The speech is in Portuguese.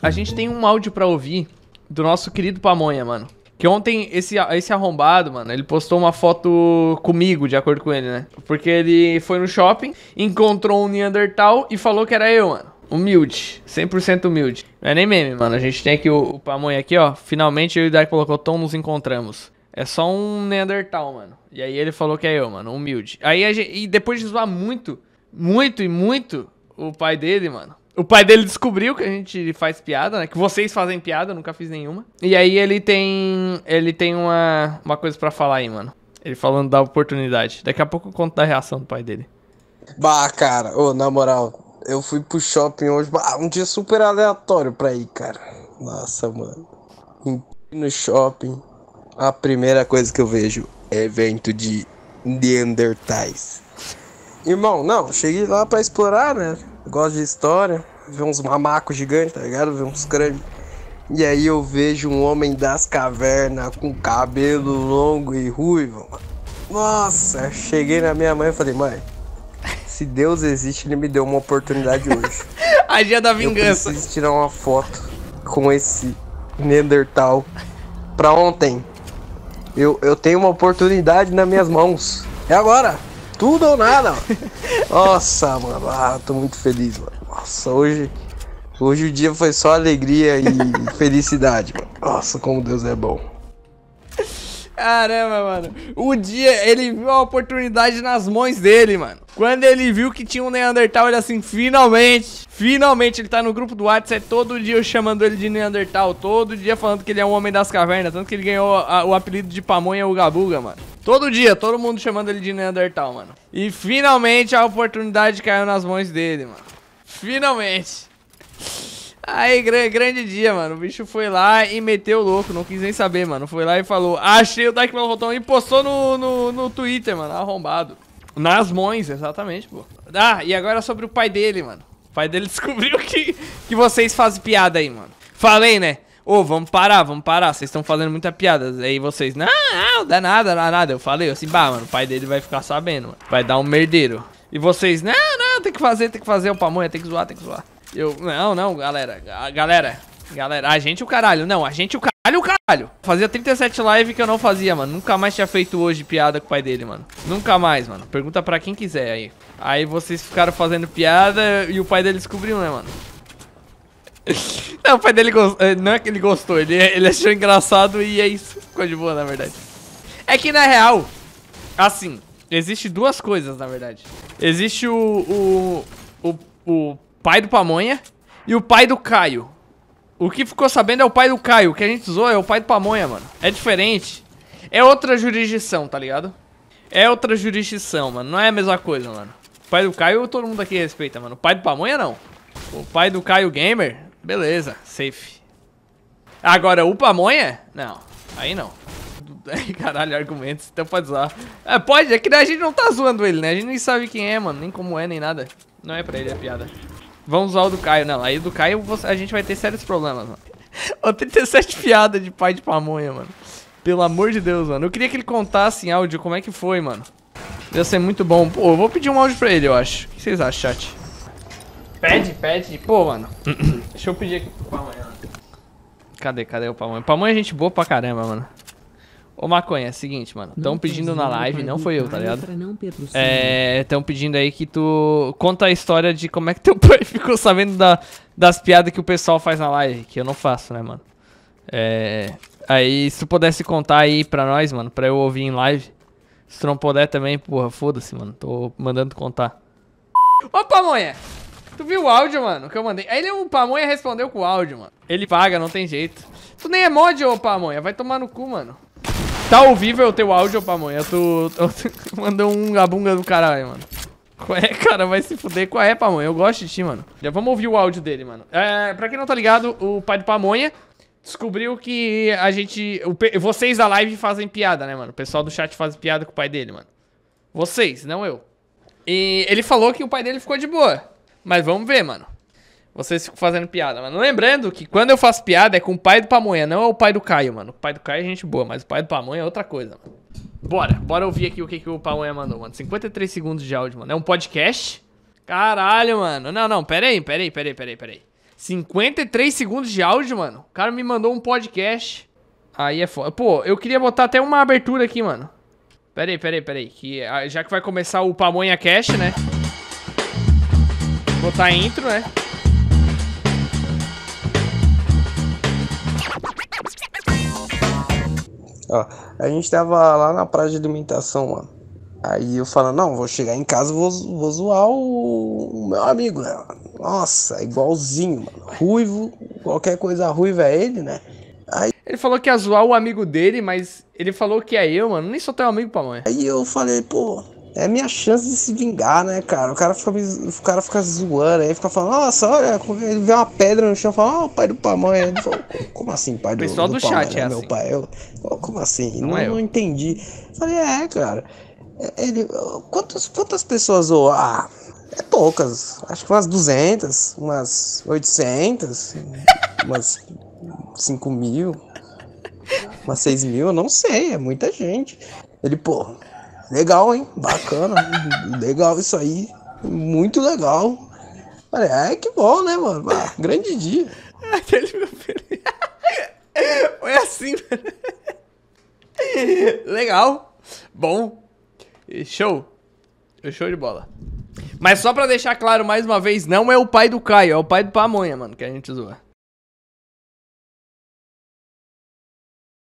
A gente tem um áudio para ouvir do nosso querido Pamonha, mano. Que ontem esse, esse arrombado, mano, ele postou uma foto comigo, de acordo com ele, né? Porque ele foi no shopping, encontrou um Neandertal e falou que era eu, mano. Humilde, 100% humilde. Não é nem meme, mano. A gente tem aqui o, o Pamonha aqui, ó. Finalmente eu e o Dark Tom, nos encontramos. É só um Neandertal, mano. E aí ele falou que é eu, mano. Humilde. Aí gente, e depois de zoar muito, muito e muito o pai dele, mano. O pai dele descobriu que a gente faz piada, né? Que vocês fazem piada, eu nunca fiz nenhuma. E aí ele tem. Ele tem uma, uma coisa para falar aí, mano. Ele falando da oportunidade. Daqui a pouco eu conto da reação do pai dele. Bah, cara, ô, na moral, eu fui pro shopping hoje. Bah, um dia super aleatório pra ir, cara. Nossa, mano. No shopping, a primeira coisa que eu vejo é evento de Neandertais. Irmão, não, cheguei lá para explorar, né? gosto de história ver uns mamacos gigantes, tá ligado? Ver uns crânios. E aí eu vejo um homem das cavernas com cabelo longo e ruivo. Nossa, cheguei na minha mãe e falei, mãe, se Deus existe, ele me deu uma oportunidade hoje. A dia da vingança. Eu preciso tirar uma foto com esse Neandertal pra ontem. Eu, eu tenho uma oportunidade nas minhas mãos. É agora! Tudo ou nada! Nossa, mano, ah, tô muito feliz, mano. Nossa, hoje, hoje o dia foi só alegria e felicidade. Mano. Nossa, como Deus é bom. Caramba, mano. O dia ele viu a oportunidade nas mãos dele, mano. Quando ele viu que tinha um Neandertal, ele assim, finalmente, finalmente ele tá no grupo do WhatsApp é todo dia chamando ele de Neandertal, todo dia falando que ele é um homem das cavernas, tanto que ele ganhou a, o apelido de pamonha Ugabuga, mano. Todo dia, todo mundo chamando ele de Neandertal, mano. E finalmente a oportunidade caiu nas mãos dele, mano. Finalmente. Aí, grande, grande dia, mano. O bicho foi lá e meteu o louco, não quis nem saber, mano. Foi lá e falou, achei o Dark Melrotão e postou no, no, no Twitter, mano, arrombado. Nas mães, exatamente, pô. Ah, e agora sobre o pai dele, mano. O pai dele descobriu que, que vocês fazem piada aí, mano. Falei, né? Ô, oh, vamos parar, vamos parar. Vocês estão fazendo muita piada. Aí vocês, não, não, dá nada, dá nada. Eu falei assim, bah, mano, o pai dele vai ficar sabendo, mano. Vai dar um merdeiro. E vocês, não, não tem que fazer, tem que fazer o pamonha, tem que zoar, tem que zoar. Eu, não, não, galera, a, galera, galera, a gente o caralho, não, a gente o caralho, o caralho. Fazia 37 live que eu não fazia, mano, nunca mais tinha feito hoje piada com o pai dele, mano. Nunca mais, mano, pergunta pra quem quiser aí. Aí vocês ficaram fazendo piada e o pai dele descobriu, né, mano. Não, o pai dele gostou, eh, não é que ele gostou, ele, ele achou engraçado e é isso, ficou de boa, na verdade. É que, na real, assim, existe duas coisas, na verdade. Existe o, o, o, o pai do Pamonha e o pai do Caio. O que ficou sabendo é o pai do Caio. O que a gente usou é o pai do Pamonha, mano. É diferente. É outra jurisdição, tá ligado? É outra jurisdição, mano. Não é a mesma coisa, mano. O pai do Caio todo mundo aqui respeita, mano. O pai do Pamonha, não. O pai do Caio Gamer, beleza. Safe. Agora, o Pamonha? Não. Aí não. Caralho, argumentos. Então pode zoar. É, pode, é que a gente não tá zoando ele, né? A gente nem sabe quem é, mano. Nem como é, nem nada. Não é pra ele a piada. Vamos zoar o do Caio, né? Aí do Caio a gente vai ter sérios problemas, mano. Ô, 37 piadas de pai de pamonha, mano. Pelo amor de Deus, mano. Eu queria que ele contasse em áudio como é que foi, mano. Ia ser muito bom. Pô, eu vou pedir um áudio pra ele, eu acho. O que vocês acham, chat? Pede, pede. Pô, mano. Deixa eu pedir aqui pro pamonha. Cadê, cadê o pamonha? Pamonha é gente boa pra caramba, mano. Ô, Maconha, é o seguinte, mano. Estão pedindo na live, não foi eu, tá ligado? É, estão pedindo aí que tu conta a história de como é que teu pai ficou sabendo da, das piadas que o pessoal faz na live, que eu não faço, né, mano? É, aí, se tu pudesse contar aí pra nós, mano, pra eu ouvir em live. Se tu não puder também, porra, foda-se, mano. Tô mandando contar. Ô, Pamonha! Tu viu o áudio, mano, que eu mandei? Aí ele, o Pamonha respondeu com o áudio, mano. Ele paga, não tem jeito. Tu nem é mod, ô Pamonha. Vai tomar no cu, mano. Tá ouvível é o teu áudio, pamonha? mãe é tu, tu mandou um gabunga do caralho, mano. Qual é, cara? Vai se fuder. Qual é, pamonha? Eu gosto de ti, mano. Já vamos ouvir o áudio dele, mano. É, pra quem não tá ligado, o pai do pamonha descobriu que a gente... O, vocês da live fazem piada, né, mano? O pessoal do chat faz piada com o pai dele, mano. Vocês, não eu. E ele falou que o pai dele ficou de boa. Mas vamos ver, mano. Vocês ficam fazendo piada, mano. Lembrando que quando eu faço piada é com o pai do Pamonha, não é o pai do Caio, mano. O pai do Caio é gente boa, mas o pai do Pamonha é outra coisa, mano. Bora, bora ouvir aqui o que, que o Pamonha mandou, mano. 53 segundos de áudio, mano. É um podcast? Caralho, mano. Não, não, pera aí, pera aí, pera aí, pera aí, pera aí. 53 segundos de áudio, mano. O cara me mandou um podcast. Aí é foda. Pô, eu queria botar até uma abertura aqui, mano. Pera aí, pera aí, pera aí. Que, ah, já que vai começar o Pamonha Cash, né? Botar intro, né? Ó, a gente tava lá na praia de alimentação, mano. Aí eu falo, não, vou chegar em casa vou, vou zoar o, o meu amigo, né? Nossa, é igualzinho, mano. Ruivo, qualquer coisa ruiva é ele, né? Aí... Ele falou que ia zoar o amigo dele, mas ele falou que é eu, mano. Nem sou teu amigo, mãe. Aí eu falei, pô, é minha chance de se vingar, né, cara? O cara fica, o cara fica zoando aí, fica falando, nossa, olha, ele vê uma pedra no chão e fala, ó, oh, pai do pamonha. como assim, pai do Pessoal do, do chat pamonha, é né, assim. Meu pai, eu, como assim? Não, não, é não entendi. Falei, é, cara. Ele, quantas, quantas pessoas, ou, ah, é poucas. Acho que umas 200, umas 800, umas 5 mil, umas 6 mil, eu não sei, é muita gente. Ele, pô, legal, hein? Bacana, legal isso aí. Muito legal. Falei, ah, é que bom, né, mano? Ah, grande dia. Aquele meu filho. É assim, Legal. Bom. Show. Show de bola. Mas só pra deixar claro mais uma vez, não é o pai do Caio, é o pai do Pamonha, mano, que a gente zoa.